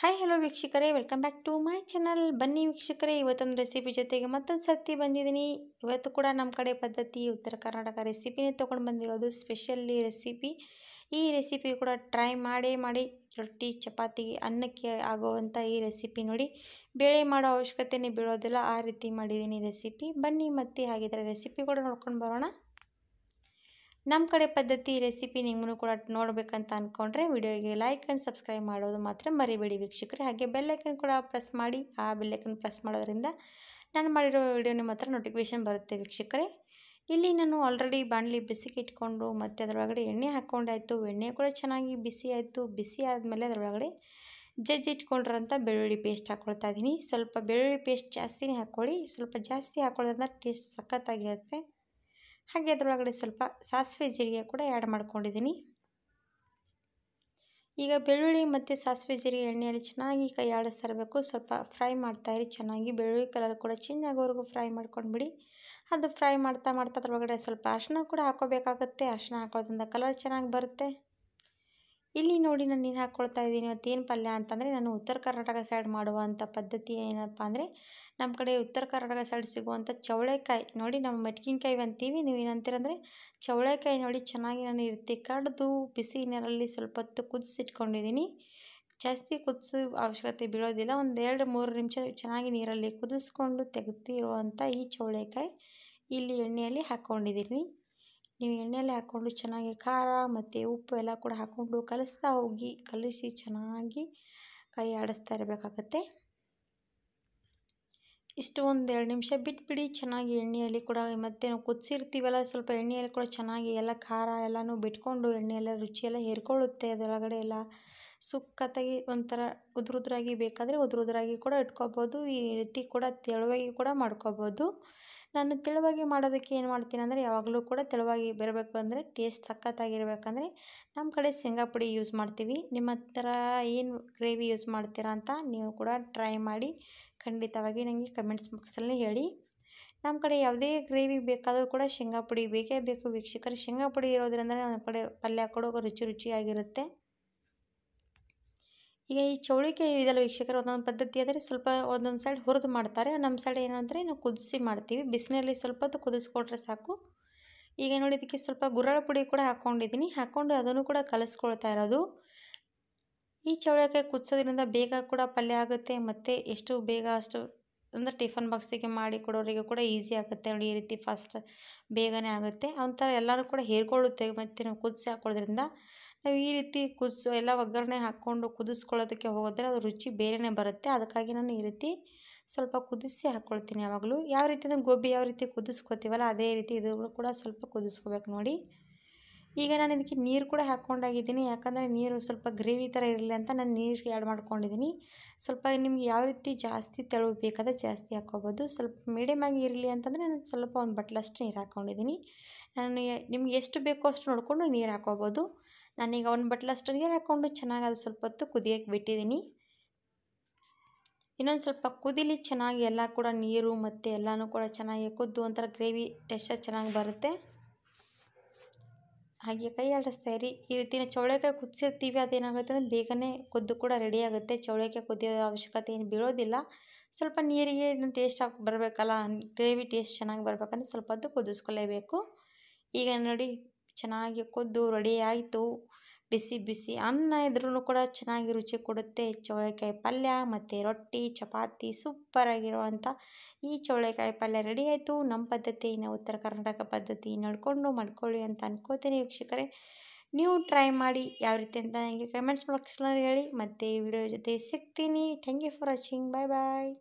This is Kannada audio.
ಹಾಯ್ ಹಲೋ ವೀಕ್ಷಕರೇ welcome back to my channel ಬನ್ನಿ ವೀಕ್ಷಕರೇ ಇವತ್ತೊಂದು ರೆಸಿಪಿ ಜೊತೆಗೆ ಮತ್ತೊಂದು ಸರ್ತಿ ಬಂದಿದ್ದೀನಿ ಇವತ್ತು ಕೂಡ ನಮ್ಮ ಕಡೆ ಪದ್ಧತಿ ಉತ್ತರ ಕರ್ನಾಟಕ ರೆಸಿಪಿನೇ ತೊಗೊಂಡು ಬಂದಿರೋದು ಸ್ಪೆಷಲಿ ರೆಸಿಪಿ ಈ ರೆಸಿಪಿ ಕೂಡ ಟ್ರೈ ಮಾಡೇ ಮಾಡಿ ರೊಟ್ಟಿ ಚಪಾತಿ ಅನ್ನಕ್ಕೆ ಆಗುವಂಥ ಈ ರೆಸಿಪಿ ನೋಡಿ ಬೇಳೆ ಮಾಡೋ ಅವಶ್ಯಕತೆನೇ ಬೀಳೋದಿಲ್ಲ ಆ ರೀತಿ ಮಾಡಿದ್ದೀನಿ ರೆಸಿಪಿ ಬನ್ನಿ ಮತ್ತೆ ಹಾಗಿದ್ರೆ ರೆಸಿಪಿ ಕೂಡ ನೋಡ್ಕೊಂಡು ಬರೋಣ ನಮ್ಮ ಕಡೆ ಪದ್ಧತಿ ರೆಸಿಪಿ ನಿಮ್ಮನ್ನು ಕೂಡ ನೋಡಬೇಕಂತ ಅಂದ್ಕೊಂಡ್ರೆ ವಿಡಿಯೋಗೆ ಲೈಕ್ ಆ್ಯಂಡ್ ಸಬ್ಸ್ಕ್ರೈಬ್ ಮಾಡೋದು ಮಾತ್ರ ಮರಿಬೇಡಿ ವೀಕ್ಷಕರೇ ಹಾಗೆ ಬೆಲ್ಲೈಕನ್ ಕೂಡ ಪ್ರೆಸ್ ಮಾಡಿ ಆ ಬೆಲ್ಲೈಕನ್ ಪ್ರೆಸ್ ಮಾಡೋದ್ರಿಂದ ನಾನು ಮಾಡಿರೋ ವಿಡಿಯೋ ಮಾತ್ರ ನೋಟಿಫಿಕೇಷನ್ ಬರುತ್ತೆ ವೀಕ್ಷಕರೇ ಇಲ್ಲಿ ನಾನು ಆಲ್ರೆಡಿ ಬಾಣಲಿ ಬಿಸಿಗೆ ಇಟ್ಕೊಂಡು ಮತ್ತು ಅದರೊಳಗಡೆ ಎಣ್ಣೆ ಹಾಕ್ಕೊಂಡಾಯಿತು ಎಣ್ಣೆ ಕೂಡ ಚೆನ್ನಾಗಿ ಬಿಸಿ ಆಯಿತು ಬಿಸಿ ಆದಮೇಲೆ ಅದರೊಳಗಡೆ ಜಜ್ಜಿ ಇಟ್ಕೊಂಡಿರೋಂಥ ಬೆಳ್ಳುಳ್ಳಿ ಪೇಸ್ಟ್ ಹಾಕ್ಕೊಳ್ತಾ ಇದ್ದೀನಿ ಸ್ವಲ್ಪ ಬೆಳ್ಳುಳ್ಳಿ ಪೇಸ್ಟ್ ಜಾಸ್ತಿನೇ ಹಾಕ್ಕೊಳ್ಳಿ ಸ್ವಲ್ಪ ಜಾಸ್ತಿ ಹಾಕ್ಕೊಳ್ಳೋದ್ರಿಂದ ಟೇಸ್ಟ್ ಸಖತ್ತಾಗಿರುತ್ತೆ ಹಾಗೆ ಅದರೊಳಗಡೆ ಸ್ವಲ್ಪ ಸಾಸಿವೆ ಜೀರಿಗೆ ಕೂಡ ಆ್ಯಡ್ ಮಾಡ್ಕೊಂಡಿದ್ದೀನಿ ಈಗ ಬೆಳ್ಳುಳ್ಳಿ ಮತ್ತು ಸಾಸಿವೆ ಜೀರಿಗೆ ಎಣ್ಣೆಯಲ್ಲಿ ಚೆನ್ನಾಗಿ ಕೈ ಇರಬೇಕು ಸ್ವಲ್ಪ ಫ್ರೈ ಮಾಡ್ತಾಯಿರಿ ಚೆನ್ನಾಗಿ ಬೆಳ್ಳುಳ್ಳಿ ಕಲರ್ ಕೂಡ ಚೇಂಜ್ ಆಗೋವರೆಗೂ ಫ್ರೈ ಮಾಡ್ಕೊಂಡ್ಬಿಡಿ ಅದು ಫ್ರೈ ಮಾಡ್ತಾ ಮಾಡ್ತಾ ಅದರೊಳಗಡೆ ಸ್ವಲ್ಪ ಅರಶಿನ ಕೂಡ ಹಾಕೋಬೇಕಾಗುತ್ತೆ ಅರಶಿನ ಹಾಕೋದ್ರಿಂದ ಕಲರ್ ಚೆನ್ನಾಗಿ ಬರುತ್ತೆ ಇಲ್ಲಿ ನೋಡಿ ನಾನು ನೀನು ಹಾಕ್ಕೊಳ್ತಾ ಇದ್ದೀನಿ ಇವತ್ತೇನು ಪಲ್ಯ ಅಂತಂದರೆ ನಾನು ಉತ್ತರ ಕರ್ನಾಟಕ ಸೈಡ್ ಮಾಡುವಂಥ ಪದ್ಧತಿ ಏನಪ್ಪ ಅಂದರೆ ನಮ್ಮ ಕಡೆ ಉತ್ತರ ಕರ್ನಾಟಕ ಸೈಡ್ ಸಿಗುವಂಥ ಚೌಳೆಕಾಯಿ ನೋಡಿ ನಾವು ಮೆಟ್ಕಿನಕಾಯಿ ಅಂತೀವಿ ನೀವು ಏನಂತೀರಂದರೆ ಚೌಳೆಕಾಯಿ ನೋಡಿ ಚೆನ್ನಾಗಿ ನಾನು ಇರ್ತಿ ಕಡ್ದು ಬಿಸಿ ನೀರಲ್ಲಿ ಸ್ವಲ್ಪ ಹೊತ್ತು ಕುದಿಸಿಟ್ಕೊಂಡಿದ್ದೀನಿ ಜಾಸ್ತಿ ಕುದಿಸೋ ಅವಶ್ಯಕತೆ ಬೀಳೋದಿಲ್ಲ ಒಂದು ಎರಡು ಮೂರು ನಿಮಿಷ ಚೆನ್ನಾಗಿ ನೀರಲ್ಲಿ ಕುದಿಸ್ಕೊಂಡು ತೆಗ್ದಿರುವಂಥ ಈ ಚೌಳೆಕಾಯಿ ಇಲ್ಲಿ ಎಣ್ಣೆಯಲ್ಲಿ ಹಾಕ್ಕೊಂಡಿದ್ದೀನಿ ನೀವು ಎಣ್ಣೆಯಲ್ಲಿ ಹಾಕ್ಕೊಂಡು ಚೆನ್ನಾಗಿ ಖಾರ ಮತ್ತು ಉಪ್ಪು ಎಲ್ಲ ಕೂಡ ಹಾಕ್ಕೊಂಡು ಕಲಿಸ್ತಾ ಹೋಗಿ ಕಲಿಸಿ ಚೆನ್ನಾಗಿ ಕೈ ಆಡಿಸ್ತಾ ಇರಬೇಕಾಗತ್ತೆ ಇಷ್ಟು ಒಂದು ಎರಡು ನಿಮಿಷ ಬಿಟ್ಬಿಡಿ ಚೆನ್ನಾಗಿ ಎಣ್ಣೆಯಲ್ಲಿ ಕೂಡ ಮತ್ತೆ ನಾವು ಕುದಿಸಿರ್ತೀವಲ್ಲ ಸ್ವಲ್ಪ ಎಣ್ಣೆಯಲ್ಲಿ ಕೂಡ ಚೆನ್ನಾಗಿ ಎಲ್ಲ ಖಾರ ಎಲ್ಲನೂ ಬಿಟ್ಕೊಂಡು ಎಣ್ಣೆಯೆಲ್ಲ ರುಚಿಯೆಲ್ಲ ಹೇರ್ಕೊಳ್ಳುತ್ತೆ ಅದರೊಳಗಡೆ ಎಲ್ಲ ಸುಕ್ಕತ್ತಾಗಿ ಒಂಥರ ಉದುರುದ್ರಾಗಿ ಬೇಕಾದರೆ ಉದುರುದ್ರಾಗಿ ಕೂಡ ಇಟ್ಕೋಬೋದು ಈ ರೀತಿ ಕೂಡ ತೆಳುವಾಗಿ ಕೂಡ ಮಾಡ್ಕೋಬೋದು ನಾನು ತೆಳುವಾಗಿ ಮಾಡೋದಕ್ಕೆ ಏನು ಮಾಡ್ತೀನಿ ಅಂದರೆ ಯಾವಾಗಲೂ ಕೂಡ ತೆಳುವಾಗಿ ಬರಬೇಕು ಅಂದರೆ ಟೇಸ್ಟ್ ಸಖತ್ತಾಗಿರಬೇಕಂದ್ರೆ ನಮ್ಮ ಕಡೆ ಶೇಂಗಾ ಪುಡಿ ಯೂಸ್ ಮಾಡ್ತೀವಿ ನಿಮ್ಮ ಹತ್ರ ಏನು ಗ್ರೇವಿ ಯೂಸ್ ಮಾಡ್ತೀರಾ ಅಂತ ನೀವು ಕೂಡ ಟ್ರೈ ಮಾಡಿ ಖಂಡಿತವಾಗಿ ನನಗೆ ಕಮೆಂಟ್ಸ್ ಬಾಕ್ಸಲ್ಲಿ ಹೇಳಿ ನಮ್ಮ ಕಡೆ ಯಾವುದೇ ಗ್ರೇವಿ ಬೇಕಾದರೂ ಕೂಡ ಶೇಂಗಾ ಪುಡಿ ಬೇಕೇ ಬೇಕು ವೀಕ್ಷಕರು ಶೇಂಗಾ ಪುಡಿ ಇರೋದ್ರಿಂದ ನಮ್ಮ ಕಡೆ ಪಲ್ಯ ಕೊಡೋ ರುಚಿ ರುಚಿಯಾಗಿರುತ್ತೆ ಈಗ ಈ ಚೌಳಿಕೆ ಇದೆಲ್ಲ ವೀಕ್ಷಕರು ಒಂದೊಂದು ಪದ್ಧತಿ ಆದರೆ ಸ್ವಲ್ಪ ಒಂದೊಂದು ಸೈಡ್ ಹುರಿದು ಮಾಡ್ತಾರೆ ನಮ್ಮ ಸೈಡ್ ಏನಂದರೆ ನಾವು ಕುದಿಸಿ ಮಾಡ್ತೀವಿ ಬಿಸಿನಲ್ಲಿ ಸ್ವಲ್ಪ ಹೊತ್ತು ಕುದಿಸ್ಕೊಟ್ರೆ ಸಾಕು ಈಗ ನೋಡಿ ಇದಕ್ಕೆ ಸ್ವಲ್ಪ ಗುರಳ ಪುಡಿ ಕೂಡ ಹಾಕ್ಕೊಂಡಿದ್ದೀನಿ ಹಾಕ್ಕೊಂಡು ಅದನ್ನು ಕೂಡ ಕಲಿಸ್ಕೊಳ್ತಾ ಇರೋದು ಈ ಚೌಳಿಕೆ ಕುದಿಸೋದ್ರಿಂದ ಬೇಗ ಕೂಡ ಪಲ್ಯ ಆಗುತ್ತೆ ಮತ್ತು ಎಷ್ಟು ಬೇಗ ಅಷ್ಟು ಅಂದರೆ ಟಿಫನ್ ಬಾಕ್ಸಿಗೆ ಮಾಡಿ ಕೊಡೋರಿಗೆ ಕೂಡ ಈಸಿ ಆಗುತ್ತೆ ನೋಡಿ ಈ ರೀತಿ ಫಾಸ್ಟ್ ಬೇಗನೆ ಆಗುತ್ತೆ ಒಂಥರ ಎಲ್ಲರೂ ಕೂಡ ಹೇರ್ಕೊಳ್ಳುತ್ತೆ ಮತ್ತು ನಾವು ಕುದಿಸಿ ಹಾಕೋದ್ರಿಂದ ನಾವು ಈ ರೀತಿ ಕುಸ್ ಎಲ್ಲ ಒಗ್ಗರಣೆ ಹಾಕ್ಕೊಂಡು ಕುದಿಸ್ಕೊಳ್ಳೋದಕ್ಕೆ ಹೋಗೋದ್ರೆ ಅದು ರುಚಿ ಬೇರೆಯೇ ಬರುತ್ತೆ ಅದಕ್ಕಾಗಿ ನಾನು ಈ ರೀತಿ ಸ್ವಲ್ಪ ಕುದಿಸಿ ಹಾಕ್ಕೊಳ್ತೀನಿ ಯಾವಾಗಲೂ ಯಾವ ರೀತಿ ನಾವು ಗೋಬಿ ಯಾವ ರೀತಿ ಕುದಿಸ್ಕೊತೀವಲ್ಲ ಅದೇ ರೀತಿ ಇದು ಕೂಡ ಸ್ವಲ್ಪ ಕುದಿಸ್ಕೋಬೇಕು ನೋಡಿ ಈಗ ನಾನು ಇದಕ್ಕೆ ನೀರು ಕೂಡ ಹಾಕ್ಕೊಂಡಾಗಿದ್ದೀನಿ ಯಾಕಂದರೆ ನೀರು ಸ್ವಲ್ಪ ಗ್ರೇವಿ ಥರ ಇರಲಿ ಅಂತ ನಾನು ನೀರಿಗೆ ಆ್ಯಡ್ ಮಾಡ್ಕೊಂಡಿದ್ದೀನಿ ಸ್ವಲ್ಪ ನಿಮ್ಗೆ ಯಾವ ರೀತಿ ಜಾಸ್ತಿ ತೆಳು ಬೇಕಾದರೆ ಜಾಸ್ತಿ ಹಾಕ್ಕೋಬೋದು ಸ್ವಲ್ಪ ಮೀಡಿಯಮ್ ಆಗಿ ಇರಲಿ ಅಂತಂದರೆ ನಾನು ಸ್ವಲ್ಪ ಒಂದು ಬಟ್ಲಷ್ಟು ನೀರು ಹಾಕ್ಕೊಂಡಿದ್ದೀನಿ ನಾನು ನಿಮ್ಗೆ ಎಷ್ಟು ಬೇಕೋ ಅಷ್ಟು ನೋಡಿಕೊಂಡು ನೀರು ಹಾಕ್ಕೋಬೋದು ನಾನೀಗ ಒಂದು ಬಟ್ಲಷ್ಟು ನೀರು ಹಾಕ್ಕೊಂಡು ಚೆನ್ನಾಗಿ ಅದು ಸ್ವಲ್ಪ ಹೊತ್ತು ಕುದಿಯೋಕ್ಕೆ ಬಿಟ್ಟಿದ್ದೀನಿ ಇನ್ನೊಂದು ಸ್ವಲ್ಪ ಕುದಿಲಿ ಚೆನ್ನಾಗಿ ಎಲ್ಲ ಕೂಡ ನೀರು ಮತ್ತು ಎಲ್ಲನೂ ಕೂಡ ಚೆನ್ನಾಗಿ ಕುದ್ದು ಒಂಥರ ಗ್ರೇವಿ ಟೆಸ್ಟರ್ ಚೆನ್ನಾಗಿ ಬರುತ್ತೆ ಹಾಗೆ ಕೈ ಆಡಿಸ್ತಾ ಇರಿ ಈ ರೀತಿನ ಚೌಳೆಕಾಯಿ ಕುದಿಸಿರ್ತೀವಿ ಅದೇನಾಗುತ್ತೆ ಅಂದರೆ ಬೇಗನೆ ಕುದ್ದು ಕೂಡ ರೆಡಿ ಆಗುತ್ತೆ ಚೌಳೆಕಾಯಿ ಕುದಿಯೋ ಅವಶ್ಯಕತೆ ಏನು ಬೀಳೋದಿಲ್ಲ ಸ್ವಲ್ಪ ನೀರಿಗೆ ಟೇಸ್ಟ್ ಹಾಕಿ ಬರಬೇಕಲ್ಲ ಗ್ರೇವಿ ಟೇಸ್ಟ್ ಚೆನ್ನಾಗಿ ಬರಬೇಕಂದ್ರೆ ಸ್ವಲ್ಪ ಕುದಿಸ್ಕೊಲೇಬೇಕು ಕುದಿಸ್ಕೊಳ್ಳೇಬೇಕು ಈಗ ನೋಡಿ ಚೆನ್ನಾಗಿ ಕುದ್ದು ರೆಡಿ ಆಯಿತು ಬಿಸಿ ಬಿಸಿ ಅನ್ನ ಇದ್ರೂ ಕೂಡ ಚೆನ್ನಾಗಿ ರುಚಿ ಕೊಡುತ್ತೆ ಚೌಳೆಕಾಯಿ ಪಲ್ಯ ಮತ್ತು ರೊಟ್ಟಿ ಚಪಾತಿ ಸೂಪರಾಗಿರುವಂಥ ಈ ಚೌಳೆಕಾಯಿ ಪಲ್ಯ ರೆಡಿ ಆಯಿತು ನಮ್ಮ ಪದ್ಧತಿ ನಾವು ಉತ್ತರ ಕರ್ನಾಟಕ ಪದ್ಧತಿ ನಡ್ಕೊಂಡು ಮಾಡ್ಕೊಳ್ಳಿ ಅಂತ ಅನ್ಕೋತೀನಿ ವೀಕ್ಷಕರೇ ನೀವು ಟ್ರೈ ಮಾಡಿ ಯಾವ ರೀತಿ ಅಂತ ನನಗೆ ಕಮೆಂಟ್ಸ್ ಬಾಕ್ಸ್ನಲ್ಲಿ ಹೇಳಿ ಮತ್ತು ಈ ವಿಡಿಯೋ ಜೊತೆ ಸಿಗ್ತೀನಿ thank you for watching bye bye